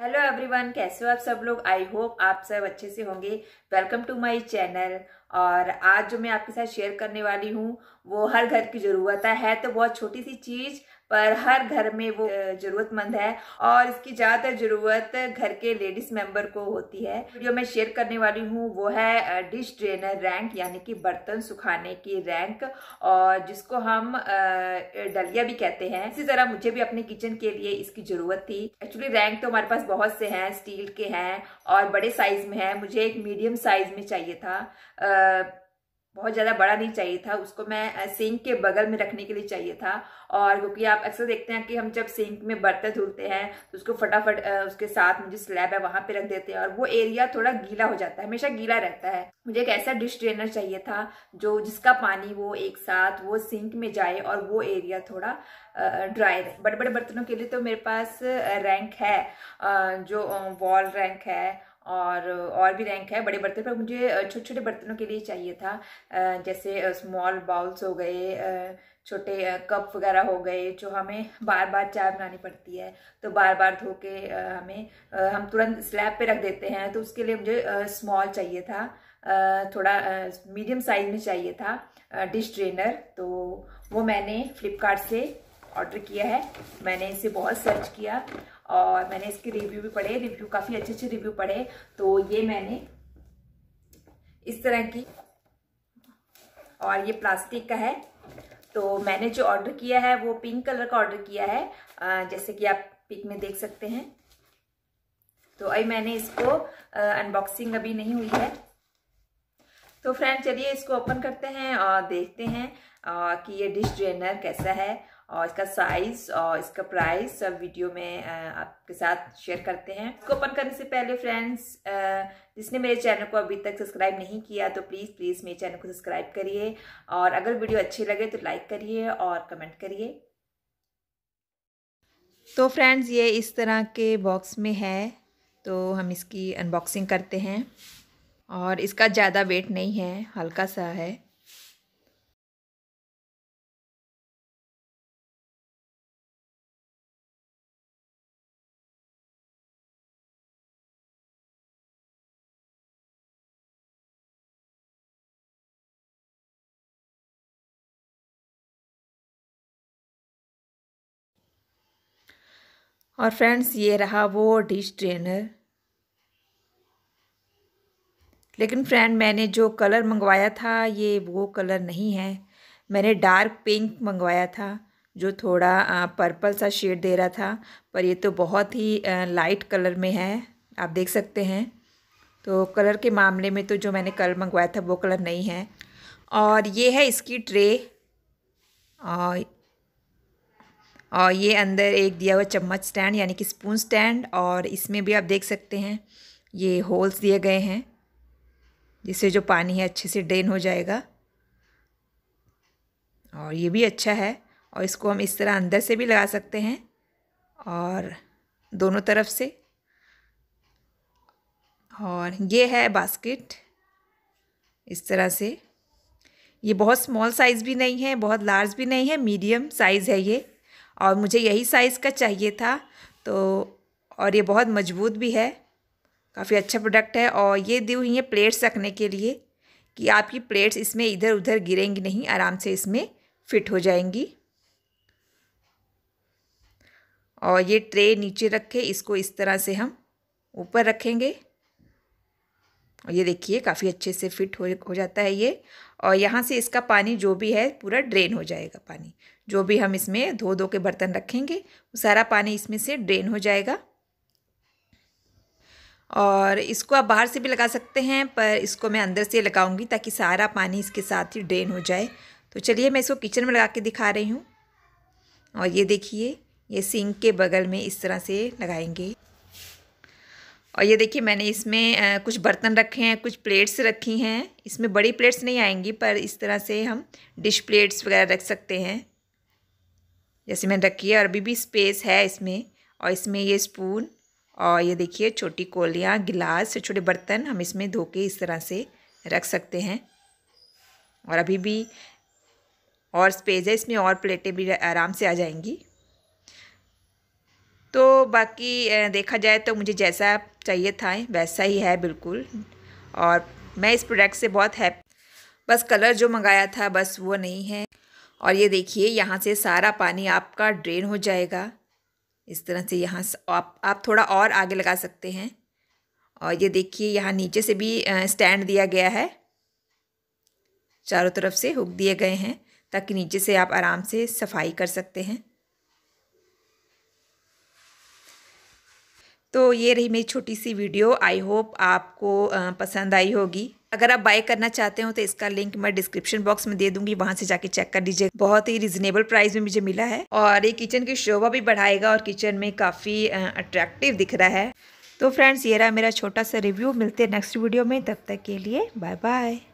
hello everyone कैसे हो आप सब लोग आई होप आप सब अच्छे से होंगे वेलकम टू माय चैनल और आज जो मैं आपके साथ शेयर करने वाली हूँ वो हर घर की ज़रूरत है तो बहुत छोटी सी चीज़ पर हर घर में वो जरूरतमंद है और इसकी ज़्यादातर ज़रूरत घर के लेडीज मेंबर को होती है वीडियो मैं शेयर करने वाली हूँ वो है डिश ड्रेनर रैंक यानी कि बर्तन सुखाने की रैंक और जिसको हम डलिया भी कहते हैं इसी तरह मुझे भी अपने किचन के लिए इसकी ज़रूरत थी एक्चुअली रैंक तो हमारे पास बहुत से हैं स्टील के हैं और बड़े साइज में है मुझे एक मीडियम साइज में चाहिए था बहुत ज़्यादा बड़ा नहीं चाहिए था उसको मैं सिंक के बगल में रखने के लिए चाहिए था और क्योंकि आप अक्सर देखते हैं कि हम जब सिंक में बर्तन धुलते हैं तो उसको फटाफट उसके साथ में जो स्लैब है वहाँ पे रख देते हैं और वो एरिया थोड़ा गीला हो जाता है हमेशा गीला रहता है मुझे एक ऐसा डिश ट्रेनर चाहिए था जो जिसका पानी वो एक साथ वो सिंक में जाए और वो एरिया थोड़ा ड्राई रहे बड़े बड़े बर्तनों के लिए तो मेरे पास रैंक है जो वॉल रैंक है और और भी रैंक है बड़े बर्तन पर मुझे छोटे छोटे बर्तनों के लिए चाहिए था जैसे स्मॉल बाउल्स हो गए छोटे कप वगैरह हो गए जो हमें बार बार चाय बनानी पड़ती है तो बार बार धो के हमें हम तुरंत स्लैब पे रख देते हैं तो उसके लिए मुझे स्मॉल चाहिए था थोड़ा मीडियम साइज में चाहिए था डिश ट्रेनर तो वो मैंने फ्लिपकार्ट से ऑर्डर किया है मैंने इसे बहुत सर्च किया और मैंने इसके रिव्यू भी पढ़े रिव्यू काफ़ी अच्छे अच्छे रिव्यू पढ़े तो ये मैंने इस तरह की और ये प्लास्टिक का है तो मैंने जो ऑर्डर किया है वो पिंक कलर का ऑर्डर किया है जैसे कि आप पिक में देख सकते हैं तो अभी मैंने इसको अनबॉक्सिंग अभी नहीं हुई है तो फ्रेंड चलिए इसको ओपन करते हैं और देखते हैं कि ये डिश ड्रेनर कैसा है और इसका साइज और इसका प्राइस सब वीडियो में आपके साथ शेयर करते हैं इसको ओपन करने से पहले फ्रेंड्स जिसने मेरे चैनल को अभी तक सब्सक्राइब नहीं किया तो प्लीज़ प्लीज़ मेरे चैनल को सब्सक्राइब करिए और अगर वीडियो अच्छी लगे तो लाइक करिए और कमेंट करिए तो फ्रेंड्स ये इस तरह के बॉक्स में है तो हम इसकी अनबॉक्सिंग करते हैं और इसका ज़्यादा वेट नहीं है हल्का सा है और फ्रेंड्स ये रहा वो डिश ट्रेनर लेकिन फ्रेंड मैंने जो कलर मंगवाया था ये वो कलर नहीं है मैंने डार्क पिंक मंगवाया था जो थोड़ा पर्पल सा शेड दे रहा था पर ये तो बहुत ही लाइट कलर में है आप देख सकते हैं तो कलर के मामले में तो जो मैंने कलर मंगवाया था वो कलर नहीं है और ये है इसकी ट्रे और और ये अंदर एक दिया हुआ चम्मच स्टैंड यानी कि स्पून स्टैंड और इसमें भी आप देख सकते हैं ये होल्स दिए गए हैं जिससे जो पानी है अच्छे से ड्रेन हो जाएगा और ये भी अच्छा है और इसको हम इस तरह अंदर से भी लगा सकते हैं और दोनों तरफ से और ये है बास्केट इस तरह से ये बहुत स्मॉल साइज़ भी नहीं है बहुत लार्ज भी नहीं है मीडियम साइज़ है ये और मुझे यही साइज़ का चाहिए था तो और ये बहुत मजबूत भी है काफ़ी अच्छा प्रोडक्ट है और ये दी हुई है प्लेट्स रखने के लिए कि आपकी प्लेट्स इसमें इधर उधर गिरेंगी नहीं आराम से इसमें फिट हो जाएंगी और ये ट्रे नीचे रखे इसको इस तरह से हम ऊपर रखेंगे और ये देखिए काफ़ी अच्छे से फिट हो हो जाता है ये और यहाँ से इसका पानी जो भी है पूरा ड्रेन हो जाएगा पानी जो भी हम इसमें धो धो के बर्तन रखेंगे वो सारा पानी इसमें से ड्रेन हो जाएगा और इसको आप बाहर से भी लगा सकते हैं पर इसको मैं अंदर से लगाऊंगी ताकि सारा पानी इसके साथ ही ड्रेन हो जाए तो चलिए मैं इसको किचन में लगा के दिखा रही हूँ और ये देखिए ये सिंक के बगल में इस तरह से लगाएंगे और ये देखिए मैंने इसमें कुछ बर्तन रखे हैं कुछ प्लेट्स रखी हैं इसमें बड़ी प्लेट्स नहीं आएंगी पर इस तरह से हम डिश प्लेट्स वगैरह रख सकते हैं जैसे मैंने रखी है और अभी भी स्पेस है इसमें और इसमें ये स्पून और ये देखिए छोटी कोलियाँ गिलास छोटे छोटे बर्तन हम इसमें धो के इस तरह से रख सकते हैं और अभी भी और स्पेस है इसमें और प्लेटें भी आराम से आ जाएंगी तो बाकी देखा जाए तो मुझे जैसा चाहिए था वैसा ही है बिल्कुल और मैं इस प्रोडक्ट से बहुत है बस कलर जो मंगाया था बस वो नहीं है और ये देखिए यहाँ से सारा पानी आपका ड्रेन हो जाएगा इस तरह से यहाँ आप आप थोड़ा और आगे लगा सकते हैं और ये देखिए यहाँ नीचे से भी स्टैंड दिया गया है चारों तरफ से हुक दिए गए हैं ताकि नीचे से आप आराम से सफाई कर सकते हैं तो ये रही मेरी छोटी सी वीडियो आई होप आपको पसंद आई होगी अगर आप बाय करना चाहते हो तो इसका लिंक मैं डिस्क्रिप्शन बॉक्स में दे दूंगी वहां से जाके चेक कर लीजिए बहुत ही रिजनेबल प्राइस में मुझे मिला है और ये किचन की शोभा भी बढ़ाएगा और किचन में काफ़ी अट्रैक्टिव दिख रहा है तो फ्रेंड्स ये रहा मेरा छोटा सा रिव्यू मिलते हैं नेक्स्ट वीडियो में तब तक के लिए बाय बाय